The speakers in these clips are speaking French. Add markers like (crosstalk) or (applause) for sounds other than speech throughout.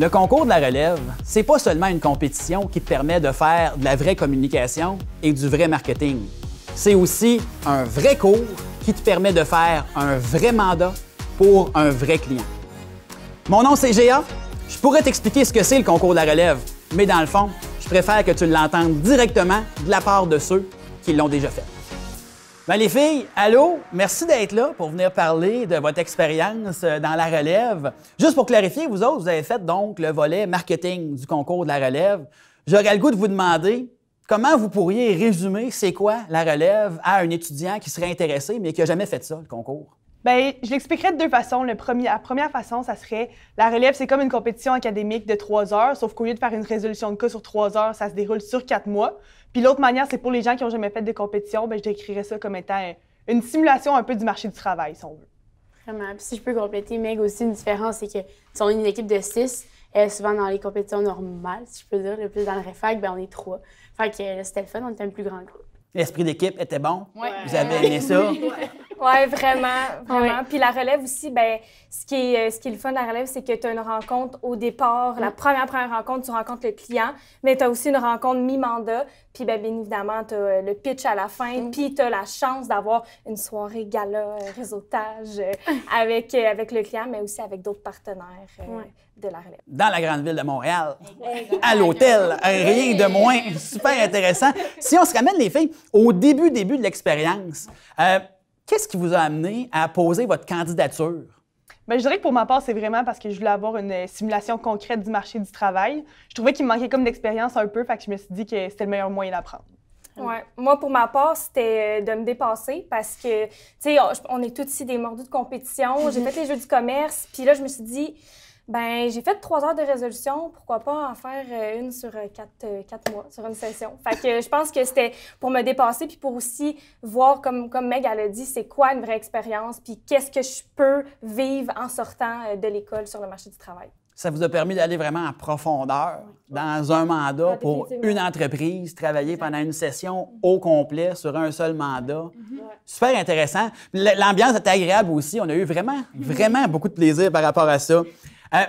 Le concours de la relève, c'est pas seulement une compétition qui te permet de faire de la vraie communication et du vrai marketing. C'est aussi un vrai cours qui te permet de faire un vrai mandat pour un vrai client. Mon nom c'est Géa. Je pourrais t'expliquer ce que c'est le concours de la relève, mais dans le fond, je préfère que tu l'entendes directement de la part de ceux qui l'ont déjà fait. Ben, les filles, allô, merci d'être là pour venir parler de votre expérience euh, dans la relève. Juste pour clarifier, vous autres, vous avez fait donc le volet marketing du concours de la relève. J'aurais le goût de vous demander comment vous pourriez résumer c'est quoi la relève à un étudiant qui serait intéressé mais qui n'a jamais fait ça, le concours. Bien, je l'expliquerai de deux façons. la première façon, ça serait la relève, c'est comme une compétition académique de trois heures, sauf qu'au lieu de faire une résolution de cas sur trois heures, ça se déroule sur quatre mois. Puis l'autre manière, c'est pour les gens qui n'ont jamais fait de compétition, bien, je décrirais ça comme étant une simulation un peu du marché du travail, si on veut. Vraiment. Puis si je peux compléter, Meg, aussi, une différence, c'est que si on est une équipe de six, est souvent dans les compétitions normales, si je peux dire, le plus dans le REFAC, ben, on est trois. Fait que euh, le fun, on était un plus grand groupe. L'esprit d'équipe était bon? Oui. Vous avez aimé ça? oui, vraiment, (laughs) ah vraiment. Puis la relève aussi, ben, ce, qui est, euh, ce qui est le fun de la relève, c'est que tu as une rencontre au départ, la mm. première, première rencontre, tu rencontres le client, mais tu as aussi une rencontre mi-mandat. Puis ben, bien évidemment, tu as euh, le pitch à la fin, mm. puis tu as la chance d'avoir une soirée gala, euh, réseautage (laughs) avec, avec le client, mais aussi avec d'autres partenaires. de la relève. Dans la grande ville de Montréal, à l'hôtel, rien de moins. Super intéressant. Si on se ramène, les filles, au début, début de l'expérience, euh, Qu'est-ce qui vous a amené à poser votre candidature? Bien, je dirais que pour ma part, c'est vraiment parce que je voulais avoir une euh, simulation concrète du marché du travail. Je trouvais qu'il me manquait comme d'expérience un peu, fait que je me suis dit que c'était le meilleur moyen d'apprendre. Ouais. Moi, pour ma part, c'était euh, de me dépasser parce que, tu sais, on est tous ici des mordus de compétition. J'ai (laughs) fait les jeux du commerce, puis là, je me suis dit, ben, j'ai fait trois heures de résolution. Pourquoi pas en faire euh, une sur euh, quatre, euh, quatre mois, sur une session. Fait que je pense que c'était pour me dépasser, puis pour aussi voir, comme, comme Meg, elle a dit, c'est quoi une vraie expérience, puis qu'est-ce que je peux vivre en sortant de l'école sur le marché du travail. Ça vous a permis d'aller vraiment en profondeur dans un mandat ah, pour une entreprise, travailler pendant une session au complet sur un seul mandat. Mhm. Super intéressant. L'ambiance était agréable aussi. On a eu vraiment, mhm. vraiment beaucoup de plaisir par rapport à ça. Euh,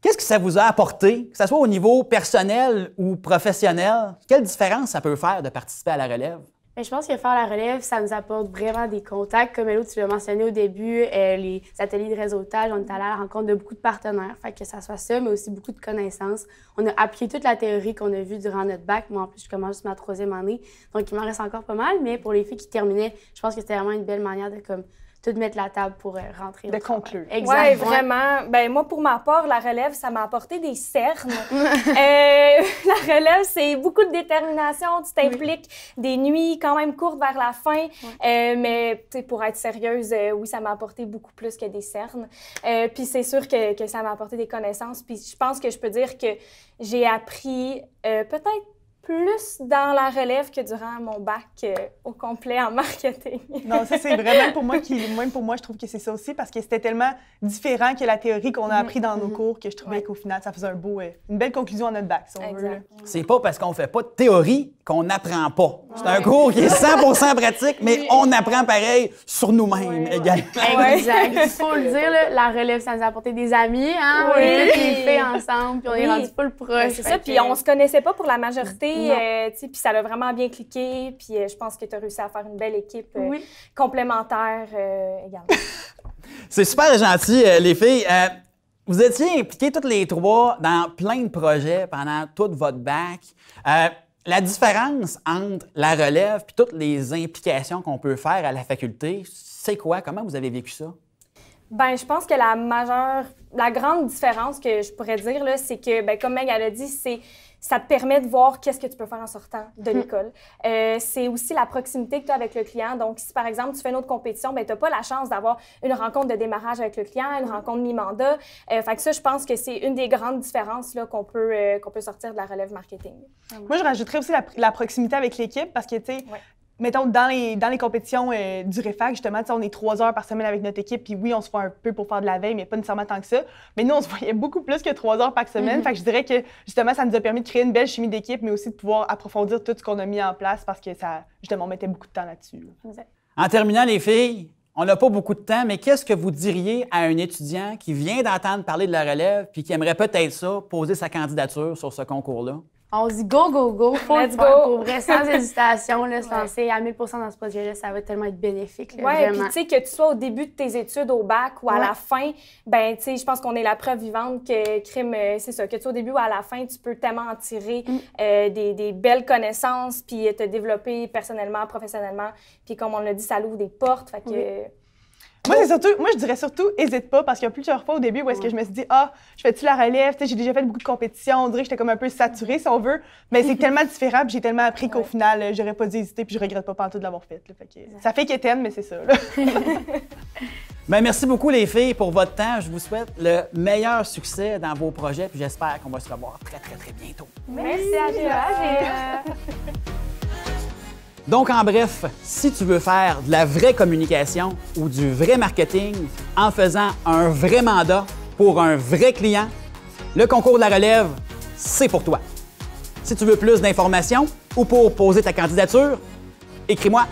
qu'est-ce que ça vous a apporté, que ce soit au niveau personnel ou professionnel? Quelle différence ça peut faire de participer à la relève? Ben, je pense que faire la relève, ça nous apporte vraiment des contacts. Comme Hello, tu l'as mentionné au début, euh, les ateliers de réseautage, on est à la rencontre de beaucoup de partenaires. Fait que ça soit ça, mais aussi beaucoup de connaissances. On a appliqué toute la théorie qu'on a vue durant notre bac. Moi, en plus, je commence ma troisième année, donc il m'en reste encore pas mal. Mais pour les filles qui terminaient, je pense que c'était vraiment une belle manière de comme, tout mettre la table pour euh, rentrer. De conclure. Exactement. Oui, vraiment. Ben, moi, pour ma part, la relève, ça m'a apporté des cernes. (laughs) Euh, la relève, c'est beaucoup de détermination. Tu t'impliques des nuits quand même courtes vers la fin. Euh, mais pour être sérieuse, euh, oui, ça m'a apporté beaucoup plus que des cernes. puis c'est sûr que, que ça m'a apporté des connaissances. Puis je pense que je peux dire que j'ai appris peut-être plus dans la relève que durant mon bac euh, au complet en marketing. (laughs) non, ça c'est vraiment pour moi qui, même pour moi, je trouve que c'est ça aussi parce que c'était tellement différent que la théorie qu'on a mm-hmm. appris dans nos mm-hmm. cours que je trouvais qu'au final, ça faisait un beau, euh, une belle conclusion à notre bac, si on veut. C'est pas parce qu'on fait pas de théorie qu'on n'apprend pas. C'est un cours qui est 100% pratique, mais on apprend pareil sur nous-mêmes également. (laughs) Exact. Il faut le dire, la relève, ça nous a apporté des amis, hein? On est tous les ensemble, puis on est rendu pas le ben, proche. C'est ça, puis on se connaissait pas pour la majorité euh, puis ça a vraiment bien cliqué. Puis euh, je pense que tu as réussi à faire une belle équipe euh, complémentaire également. (laughs) C'est super gentil, les filles. Vous étiez impliquées toutes les trois dans plein de projets pendant toute votre bac. la différence entre la relève et toutes les implications qu'on peut faire à la faculté, c'est quoi? Comment vous avez vécu ça? Ben, je pense que la majeure, la grande différence que je pourrais dire, c'est que, ben, comme Meg elle a dit, c'est ça te permet de voir qu'est-ce que tu peux faire en sortant de mhm. l'école. Euh, c'est aussi la proximité que tu as avec le client. Donc, si par exemple, tu fais une autre compétition, ben, tu n'as pas la chance d'avoir une rencontre de démarrage avec le client, une mhm. rencontre mi-mandat. Euh, fait que ça, je pense que c'est une des grandes différences qu'on peut, euh, qu'on peut sortir de la relève marketing. Moi, je rajouterais aussi la, proximité avec l'équipe parce que, tu sais, mettons, dans les, dans les compétitions euh, du REFAC, justement, on est trois heures par semaine avec notre équipe, puis oui, on se voit un peu pour faire de la veille, mais pas nécessairement tant que ça. Mais nous, on se voyait beaucoup plus que trois heures par semaine. Mm-hmm. Fait que je dirais que, justement, ça nous a permis de créer une belle chimie d'équipe, mais aussi de pouvoir approfondir tout ce qu'on a mis en place parce que ça, justement, on mettait beaucoup de temps là-dessus. En terminant, les filles, on n'a pas beaucoup de temps, mais qu'est-ce que vous diriez à un étudiant qui vient d'entendre parler de la relève puis qui aimerait peut-être ça, poser sa candidature sur ce concours-là? on se dit go, go, go, faut go. Pour sans (laughs) hésitation, se lancer à 1000 dans ce projet-là, ça va tellement être bénéfique. Oui, puis tu sais, que tu sois au début de tes études au bac ou à la fin, ben tu sais, je pense qu'on est la preuve vivante que crime, euh, c'est ça, que tu sois au début ou à la fin, tu peux tellement en tirer mm. euh, des, belles connaissances puis te développer personnellement, professionnellement. Puis comme on l'a dit, ça l'ouvre des portes. Fait que. Moi, c'est surtout, moi, je dirais surtout, hésite pas, parce qu'il y a plusieurs fois au début où est-ce que je me suis dit, ah, je fais-tu la relève? J'ai déjà fait beaucoup de compétitions, on dirait que j'étais comme un peu saturée, si on veut. Mais c'est (laughs) tellement différent, j'ai tellement appris qu'au final, euh, j'aurais pas dû hésiter, puis je regrette pas tout de l'avoir fait, fait ça fait qu'étienne, mais c'est ça. Là. (laughs) Ben, merci beaucoup, les filles, pour votre temps. Je vous souhaite le meilleur succès dans vos projets, puis j'espère qu'on va se revoir très, très, très bientôt. Merci, à toi. Donc, en bref, si tu veux faire de la vraie communication ou du vrai marketing en faisant un vrai mandat pour un vrai client, le concours de la relève, c'est pour toi. Si tu veux plus d'informations ou pour poser ta candidature, écris-moi